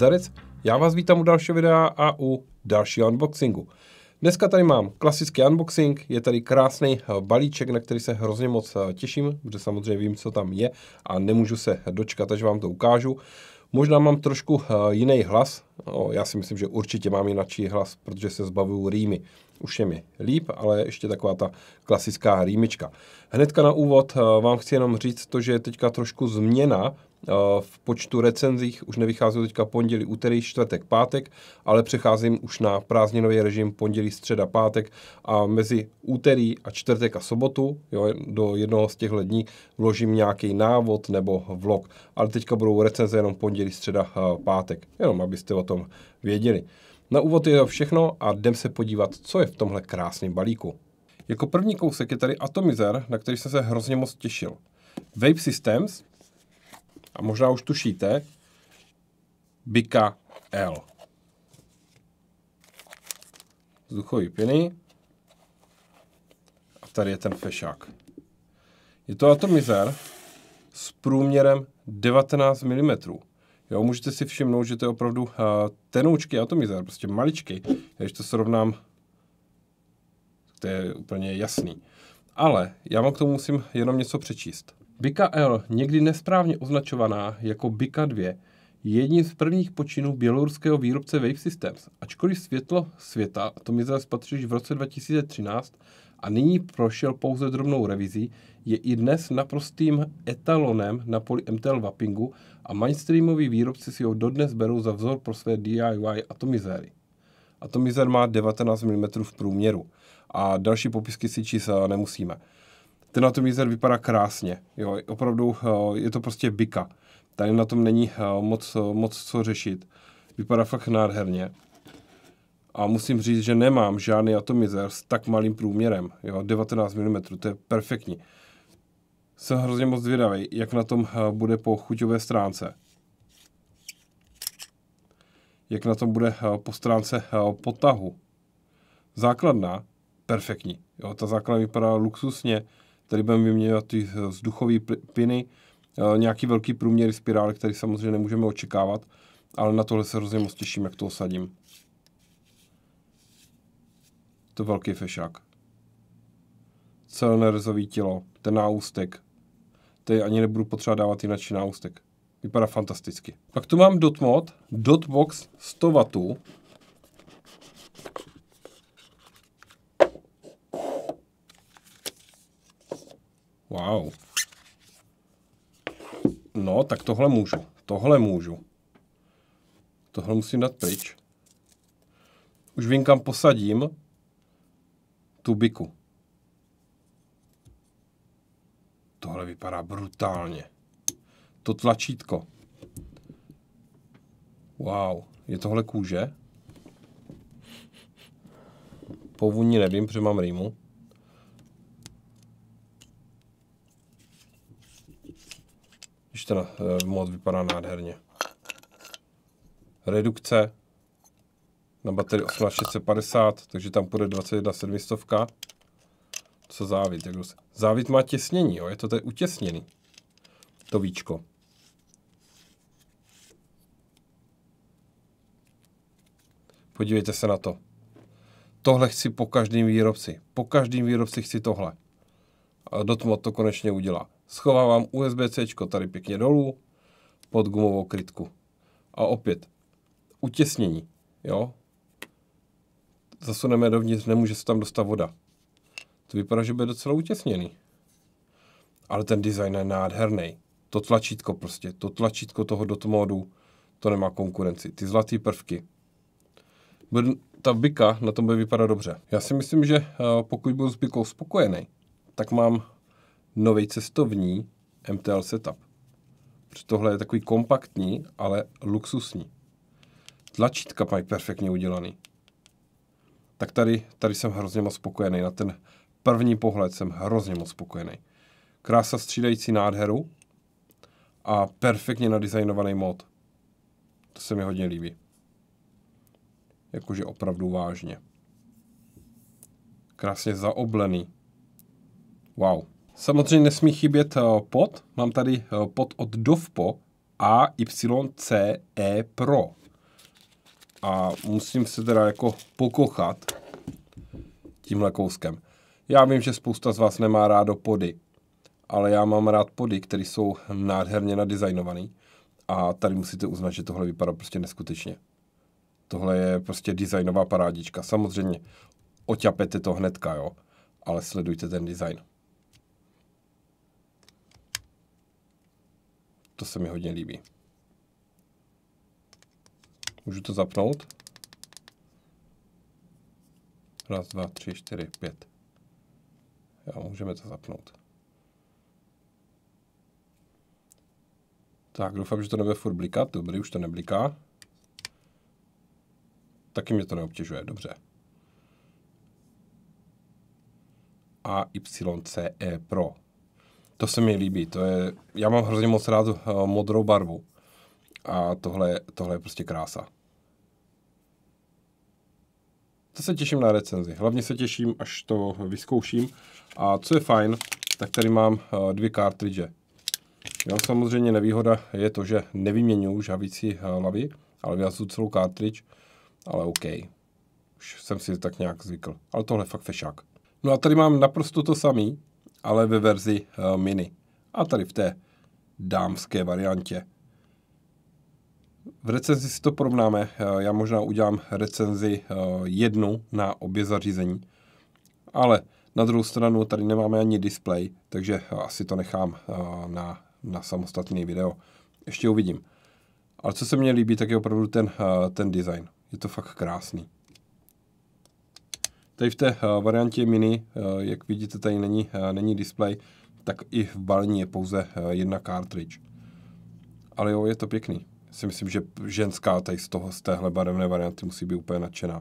Zdarec, já vás vítám u dalšího videa a u dalšího unboxingu. Dneska tady mám klasický unboxing, je tady krásný eh, balíček, na který se hrozně moc eh, těším, protože samozřejmě vím, co tam je a nemůžu se dočkat, až vám to ukážu. Možná mám trošku eh, jiný hlas, No, já si myslím, že určitě mám jinačí hlas, protože se zbavuju rýmy. Už je mi líp, ale ještě taková ta klasická rýmička. Hnedka na úvod eh, vám chci jenom říct to, že je teďka trošku změna eh, v počtu recenzích už nevychází teďka pondělí, úterý, čtvrtek, pátek, ale přecházím už na prázdninový režim pondělí, středa, pátek a mezi úterý a čtvrtek a sobotu jo, do jednoho z těchto dní vložím nějaký návod nebo vlog. Ale teďka budou recenze jenom pondělí, středa, eh, pátek. Jenom abyste o tom věděli. Na úvod je to všechno a jdem se podívat, co je v tomhle krásném balíku. Jako první kousek je tady Atomizer, na který jsem se hrozně moc těšil. Vape Systems, a možná už tušíte, Bika L. Vzduchový piny. A tady je ten fešák. Je to atomizer s průměrem 19 mm. Jo, můžete si všimnout, že to je opravdu uh, eh, tenoučký atomizer, prostě maličký. Když to srovnám, to je úplně jasný. Ale já vám k tomu musím jenom něco přečíst. Bika L, někdy nesprávně označovaná jako Bika 2, je jedním z prvních počinů běloruského výrobce Wave Systems. Ačkoliv světlo světa atomizer spatříš v roce 2013, a nyní prošel pouze drobnou revizí, je i dnes naprostým etalonem na poli MTL Vapingu a mainstreamoví výrobci si ho dodnes berou za vzor pro své DIY atomizéry. Atomizer má 19 mm v průměru a další popisky si číst eh, nemusíme. Ten atomizer vypadá krásně, jo, opravdu eh, je to prostě bika. Tady na tom není eh, moc, moc co řešit. Vypadá fakt nádherně a musím říct, že nemám žádný atomizer s tak malým průměrem, jo, 19 mm, to je perfektní. Jsem hrozně moc zvědavý, jak na tom eh, bude po chuťové stránce. Jak na tom bude eh, po stránce eh, potahu. Základna, perfektní. Jo, ta základna vypadá luxusně, tady budeme vyměňovat ty vzduchové piny, nějaký velký průměr spirály, který samozřejmě nemůžeme očekávat, ale na tohle se hrozně moc těším, jak to osadím to velký fešák. Celé nerezový tělo, ten náustek, Tady ani nebudu potřeba dávat jinak náustek. Vypadá fantasticky. Pak tu mám Dotmod, Dotbox 100 W. Wow. No, tak tohle můžu. Tohle můžu. Tohle musím dát pryč. Už vím, kam posadím tubiku. Tohle vypadá brutálně. To tlačítko. Wow, je tohle kůže? Po vůni nevím, protože mám rýmu. Ještě ten eh, mod vypadá nádherně. Redukce, na baterii 18650, takže tam půjde 21 700. Co závit? Jak se... Závit má těsnění, jo? je to tady utěsněný. To víčko. Podívejte se na to. Tohle chci po každém výrobci. Po každém výrobci chci tohle. A Dotmod to konečně udělá. Schovávám USB-C tady pěkně dolů pod gumovou krytku. A opět, utěsnění. Jo? zasuneme dovnitř, nemůže se tam dostat voda. To vypadá, že bude docela utěsněný. Ale ten design je nádherný. To tlačítko prostě, to tlačítko toho dot modu, to nemá konkurenci. Ty zlaté prvky. Bude, ta byka na tom bude vypadat dobře. Já si myslím, že eh, pokud budu s bykou spokojený, tak mám nový cestovní MTL setup. Protože tohle je takový kompaktní, ale luxusní. Tlačítka mají perfektně udělaný tak tady, tady jsem hrozně moc spokojený. Na ten první pohled jsem hrozně moc spokojený. Krása střídající nádheru a perfektně nadizajnovaný mod. To se mi hodně líbí. Jakože opravdu vážně. Krásně zaoblený. Wow. Samozřejmě nesmí chybět eh, pod. Mám tady eh, pod od Dovpo a E Pro a musím se teda jako pokochat tímhle kouskem. Já vím, že spousta z vás nemá rádo pody, ale já mám rád pody, které jsou nádherně nadizajnovaný a tady musíte uznat, že tohle vypadá prostě neskutečně. Tohle je prostě designová parádička. Samozřejmě oťapete to hnedka, jo, ale sledujte ten design. To se mi hodně líbí. Můžu to zapnout? Raz, dva, tři, čtyři, pět. Jo, můžeme to zapnout. Tak, doufám, že to nebude furt blikat. Dobrý, už to nebliká. Taky mě to neobtěžuje, dobře. A E, Pro. To se mi líbí, to je, já mám hrozně moc rád eh, modrou barvu. A tohle, tohle je prostě krása. To se těším na recenzi. Hlavně se těším, až to vyzkouším. A co je fajn, tak tady mám eh, dvě kartridže. Jo, samozřejmě nevýhoda je to, že nevyměňuji žavící eh, hlavy, ale vyhazu celou kartridž, ale OK. Už jsem si tak nějak zvykl. Ale tohle je fakt fešák. No a tady mám naprosto to samý, ale ve verzi eh, mini. A tady v té dámské variantě. V recenzi si to porovnáme. Já možná udělám recenzi eh, jednu na obě zařízení, ale na druhou stranu tady nemáme ani display, takže eh, asi to nechám eh, na, na samostatný video. Ještě uvidím. Ale co se mně líbí, tak je opravdu ten, ten design. Je to fakt krásný. Tady v té variantě mini, jak vidíte, tady není, není display, tak i v balení je pouze jedna cartridge. Ale jo, je to pěkný si myslím, že ženská tady z, toho, z téhle barevné varianty musí být úplně nadšená.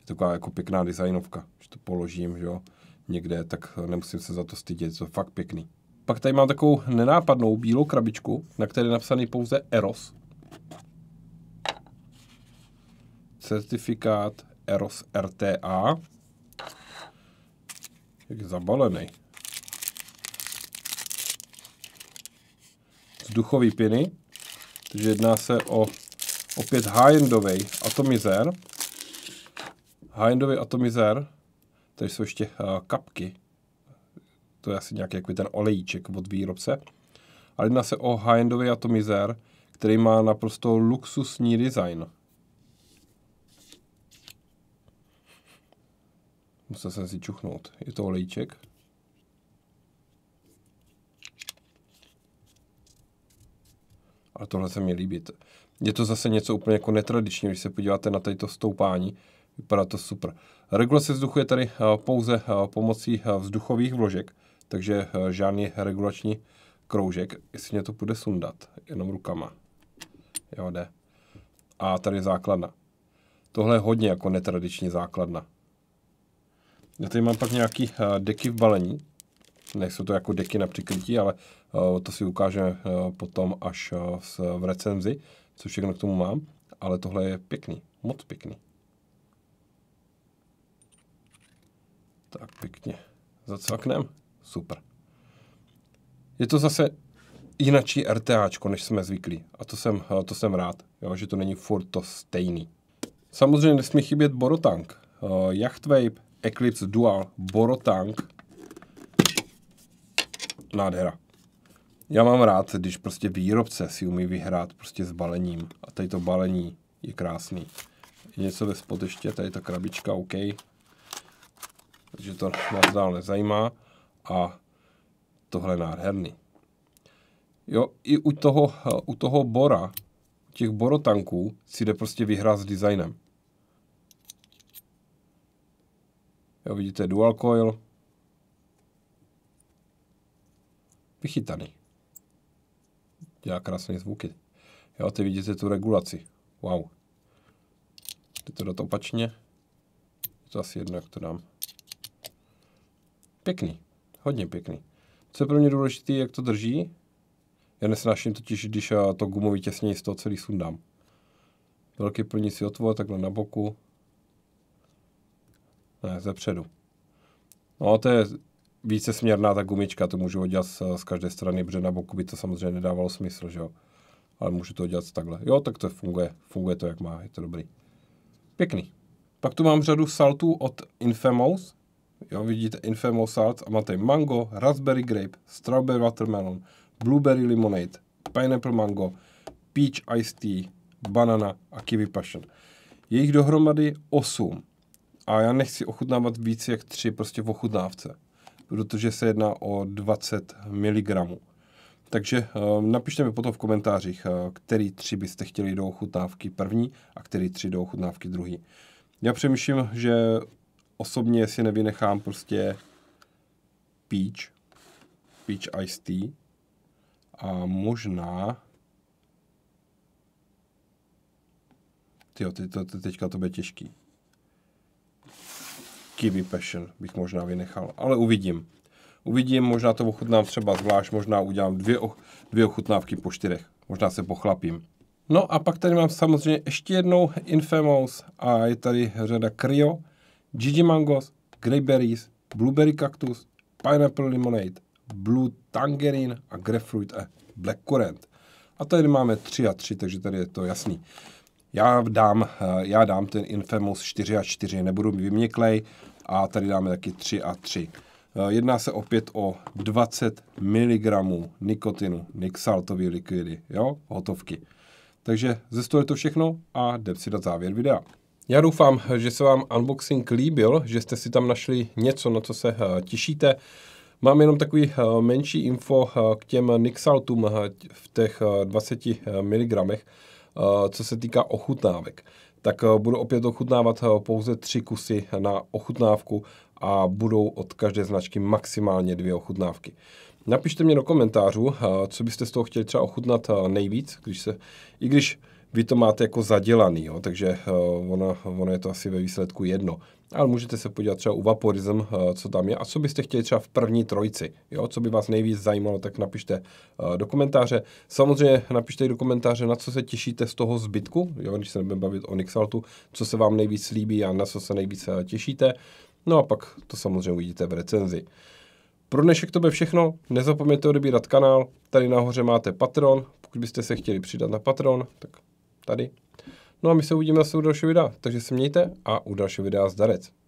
Je taková jako pěkná designovka, že to položím, že jo, někde, tak nemusím se za to stydět, je to fakt pěkný. Pak tady mám takovou nenápadnou bílou krabičku, na které je napsaný pouze Eros. Certifikát Eros RTA. Jak zabalený. Z duchový piny, že jedná se o opět high-endový atomizer. High-endový atomizer, tady jsou ještě uh, kapky. To je asi nějaký jako ten olejček od výrobce. Ale jedná se o high-endový atomizer, který má naprosto luxusní design. Musel jsem si čuchnout. Je to olejček. A tohle se mi líbí. Je to zase něco úplně jako netradičního, když se podíváte na tady to stoupání, vypadá to super. Regulace vzduchu je tady eh, pouze eh, pomocí eh, vzduchových vložek, takže žádný regulační kroužek. Jestli mě to půjde sundat, jenom rukama. Jo, jde. A tady je základna. Tohle je hodně jako netradiční základna. Já tady mám pak nějaký deky v balení, nejsou to jako deky na přikrytí, ale uh, to si ukáže uh, potom až uh, v recenzi, co všechno k tomu mám, ale tohle je pěkný, moc pěkný. Tak pěkně. Zacvaknem? Super. Je to zase jinačí RTAčko, než jsme zvyklí. A to jsem, to jsem rád, jo, že to není furt to stejný. Samozřejmě nesmí chybět Borotank. Uh, vape Eclipse Dual Borotank nádhera. Já mám rád, když prostě výrobce si umí vyhrát prostě s balením. A tady to balení je krásný. Je něco ve spod ještě, tady ta krabička, OK. Takže to nás dál nezajímá. A tohle je nádherný. Jo, i u toho, u toho bora, těch borotanků, si jde prostě vyhrát s designem. Jo, vidíte, dual coil, vychytaný. Dělá krásné zvuky. Jo, ty vidíte tu regulaci. Wow. Jde to dát opačně. Je to asi jedno, jak to dám. Pěkný. Hodně pěkný. Co je pro mě důležité, jak to drží. Já nesnáším totiž, když eh, to gumový těsně z toho celý sundám. Velký plní si otvor, takhle na boku. Ne, ze předu. No a to je více směrná ta gumička, to můžu udělat z, z každé strany, protože na boku by to samozřejmě nedávalo smysl, že jo. Ale můžu to udělat takhle. Jo, tak to funguje. Funguje to, jak má, je to dobrý. Pěkný. Pak tu mám řadu saltů od Infamous. Jo, vidíte Infamous salt a máte mango, raspberry grape, strawberry watermelon, blueberry lemonade, pineapple mango, peach iced tea, banana a kiwi passion. Je jich dohromady 8 a já nechci ochutnávat víc jak tři prostě v ochutnávce protože se jedná o 20 mg. Takže eh, napište mi potom v komentářích, eh, který tři byste chtěli do ochutnávky první a který tři do ochutnávky druhý. Já přemýšlím, že osobně si nevynechám prostě peach, peach ice tea a možná Tyjo, ty, to, teďka to bude těžký kiwi passion bych možná vynechal, ale uvidím. Uvidím, možná to ochutnám třeba zvlášť, možná udělám dvě, dvě ochutnávky po čtyřech. Možná se pochlapím. No a pak tady mám samozřejmě ještě jednou Infamous a je tady řada Cryo, Gigi Mangos, Greyberries, Blueberry Cactus, Pineapple Lemonade, Blue Tangerine a Grapefruit a Blackcurrant. A tady máme 3 a 3, takže tady je to jasný. Já dám, eh, já dám ten Infamous 4 a 4, nebudu vyměklej a tady dáme taky 3 a 3. Eh, jedná se opět o 20 mg nikotinu, nixaltový likvidy, jo, hotovky. Takže ze je to všechno a jdem si dát závěr videa. Já doufám, že se vám unboxing líbil, že jste si tam našli něco, na co se eh, těšíte. Mám jenom takový menší info k těm Nixaltům v těch 20 mg. Eh, co se týká ochutnávek, tak eh, budu opět ochutnávat eh, pouze tři kusy na ochutnávku a budou od každé značky maximálně dvě ochutnávky. Napište mě do komentářů, co byste z toho chtěli třeba ochutnat nejvíc, když se, i když vy to máte jako zadělaný, jo, takže uh, ono, ono je to asi ve výsledku jedno. Ale můžete se podívat třeba u Vaporism, uh, co tam je a co byste chtěli třeba v první trojici, jo, co by vás nejvíc zajímalo, tak napište uh, do komentáře. Samozřejmě napište i do komentáře, na co se těšíte z toho zbytku, jo, když se nebudeme bavit o Nixaltu, co se vám nejvíc líbí a na co se nejvíc těšíte. No a pak to samozřejmě uvidíte v recenzi. Pro dnešek to bude všechno. Nezapomeňte odebírat kanál. Tady nahoře máte Patron. Pokud byste se chtěli přidat na Patron, tak tady. No a my se uvidíme zase u dalšího videa, takže se mějte a u dalšího videa zdarec.